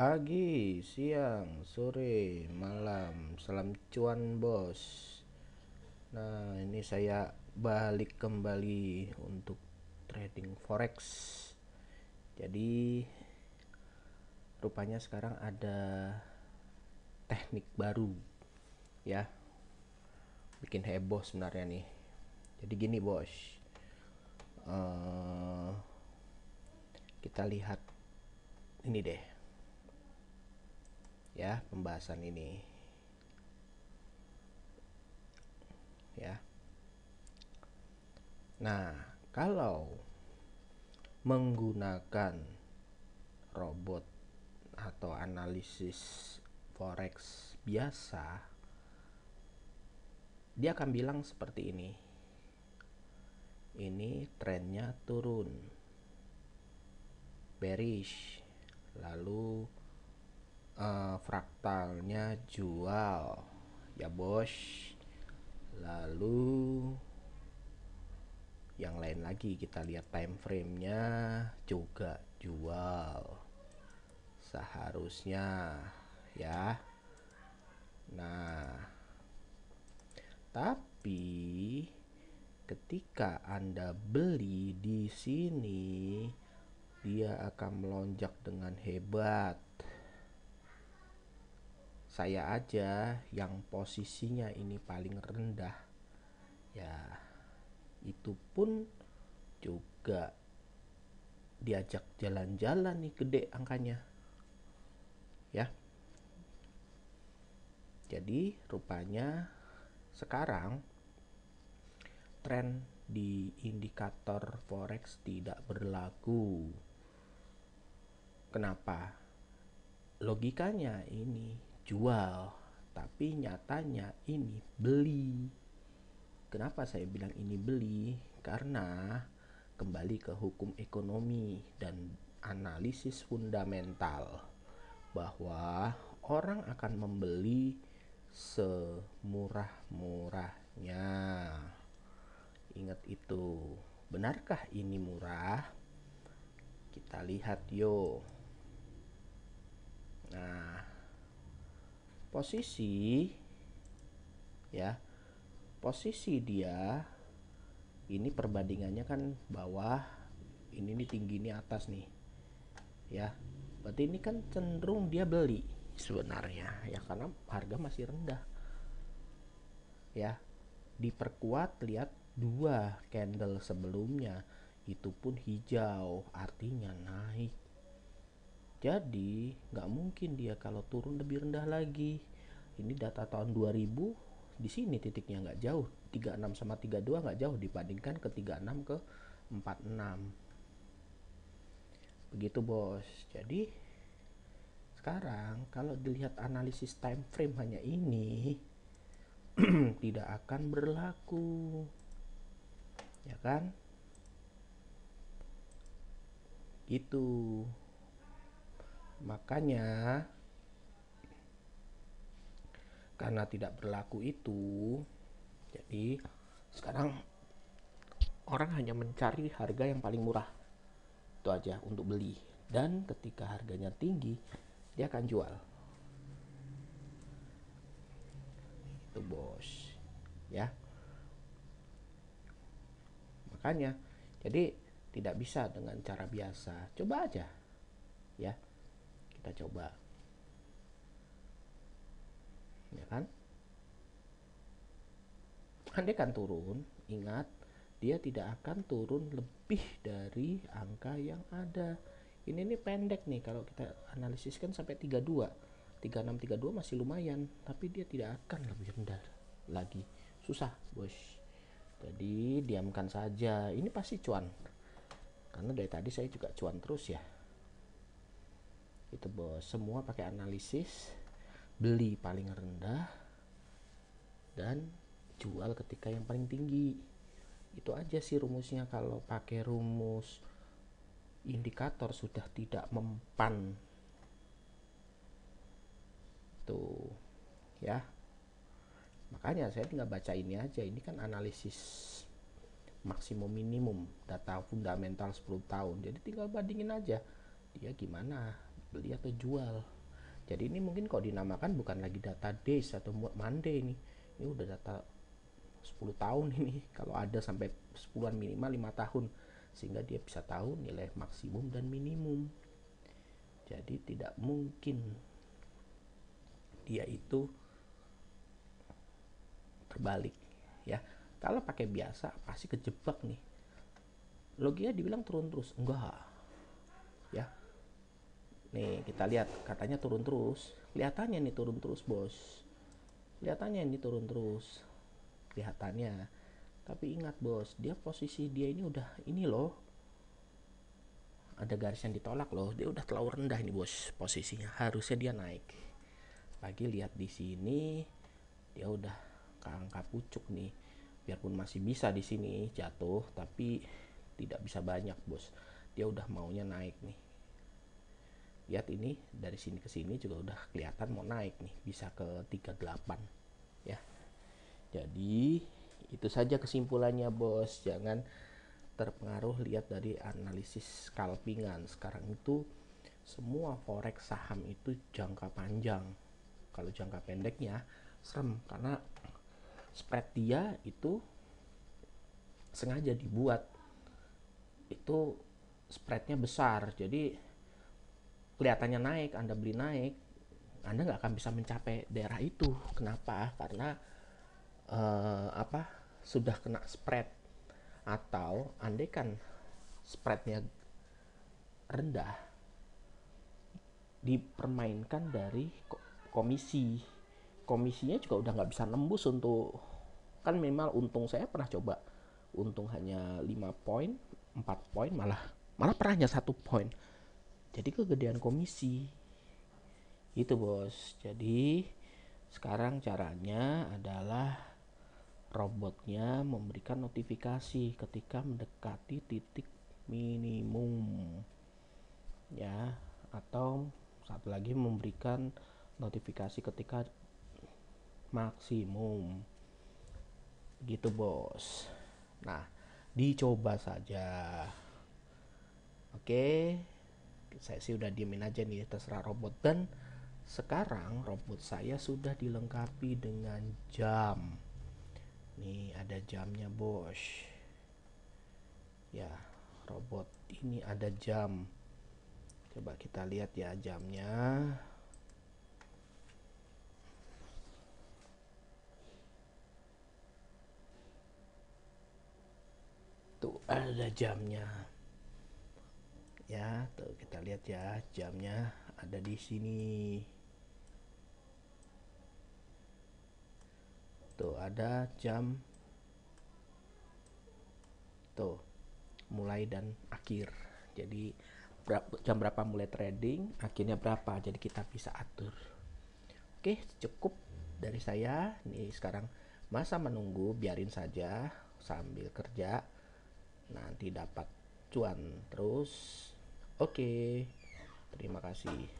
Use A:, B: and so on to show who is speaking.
A: pagi, siang, sore, malam. Salam cuan, Bos. Nah, ini saya balik kembali untuk trading forex. Jadi rupanya sekarang ada teknik baru ya. Bikin heboh sebenarnya nih. Jadi gini, Bos. Uh, kita lihat ini deh ya pembahasan ini ya nah kalau menggunakan robot atau analisis forex biasa dia akan bilang seperti ini ini trennya turun bearish lalu fraktalnya jual ya bos lalu yang lain lagi kita lihat time frame-nya juga jual seharusnya ya nah tapi ketika Anda beli di sini dia akan melonjak dengan hebat saya aja yang posisinya ini paling rendah ya itu pun juga diajak jalan-jalan nih gede angkanya ya jadi rupanya sekarang tren di indikator forex tidak berlaku kenapa logikanya ini jual, tapi nyatanya ini beli. Kenapa saya bilang ini beli? Karena kembali ke hukum ekonomi dan analisis fundamental bahwa orang akan membeli semurah-murahnya. Ingat itu. Benarkah ini murah? Kita lihat yuk. Nah, posisi ya posisi dia ini perbandingannya kan bawah ini nih tinggi ini atas nih ya berarti ini kan cenderung dia beli sebenarnya ya karena harga masih rendah ya diperkuat lihat dua candle sebelumnya itu pun hijau artinya naik jadi nggak mungkin dia kalau turun lebih rendah lagi. Ini data tahun 2000 di sini titiknya nggak jauh 36 sama 32 nggak jauh dibandingkan ke 36 ke 46 begitu bos jadi sekarang kalau dilihat analisis time frame hanya ini tidak akan berlaku ya kan gitu Makanya karena tidak berlaku itu jadi sekarang orang hanya mencari harga yang paling murah itu aja untuk beli dan ketika harganya tinggi dia akan jual itu bos ya makanya jadi tidak bisa dengan cara biasa coba aja ya kita coba ya kan andai kan turun ingat dia tidak akan turun lebih dari angka yang ada ini nih pendek nih kalau kita analisis kan sampai 32 3632 masih lumayan tapi dia tidak akan lebih rendah lagi susah bos jadi diamkan saja ini pasti cuan karena dari tadi saya juga cuan terus ya itu bos semua pakai analisis beli paling rendah dan jual ketika yang paling tinggi itu aja sih rumusnya kalau pakai rumus indikator sudah tidak mempan tuh ya makanya saya tinggal baca ini aja ini kan analisis maksimum minimum data fundamental 10 tahun jadi tinggal bandingin aja dia gimana beli atau jual jadi ini mungkin kalau dinamakan bukan lagi data days atau Monday ini ini udah data 10 tahun ini kalau ada sampai 10-an minimal 5 tahun sehingga dia bisa tahu nilai maksimum dan minimum jadi tidak mungkin dia itu terbalik ya kalau pakai biasa pasti kejebak nih logika dibilang turun terus enggak Nih, kita lihat katanya turun terus. Kelihatannya nih turun terus, Bos. Kelihatannya ini turun terus. Kelihatannya. Tapi ingat, Bos, dia posisi dia ini udah ini loh. Ada garis yang ditolak loh. Dia udah terlalu rendah ini, Bos, posisinya. Harusnya dia naik. Lagi lihat di sini dia udah ke angka pucuk nih. Biarpun masih bisa di sini jatuh, tapi tidak bisa banyak, Bos. Dia udah maunya naik nih lihat ini dari sini ke sini juga udah kelihatan mau naik nih bisa ke 38 ya jadi itu saja kesimpulannya bos jangan terpengaruh lihat dari analisis scalpingan sekarang itu semua forex saham itu jangka panjang kalau jangka pendeknya serem karena spread dia itu sengaja dibuat itu spreadnya besar jadi kelihatannya naik, Anda beli naik, Anda nggak akan bisa mencapai daerah itu. Kenapa? Karena uh, apa? Sudah kena spread atau kan spreadnya rendah dipermainkan dari komisi komisinya juga udah nggak bisa nembus untuk kan minimal untung saya pernah coba untung hanya 5 poin 4 poin malah malah pernah hanya satu poin jadi kegedean komisi itu bos jadi sekarang caranya adalah robotnya memberikan notifikasi ketika mendekati titik minimum ya atau satu lagi memberikan notifikasi ketika maksimum gitu bos nah dicoba saja oke saya sih udah diemin aja nih terserah robot dan sekarang robot saya sudah dilengkapi dengan jam nih ada jamnya bos ya robot ini ada jam coba kita lihat ya jamnya tuh ada jamnya ya tuh kita lihat ya jamnya ada di sini tuh ada jam tuh mulai dan akhir jadi jam berapa mulai trading akhirnya berapa jadi kita bisa atur oke cukup dari saya nih sekarang masa menunggu biarin saja sambil kerja nanti dapat cuan terus Oke, terima kasih.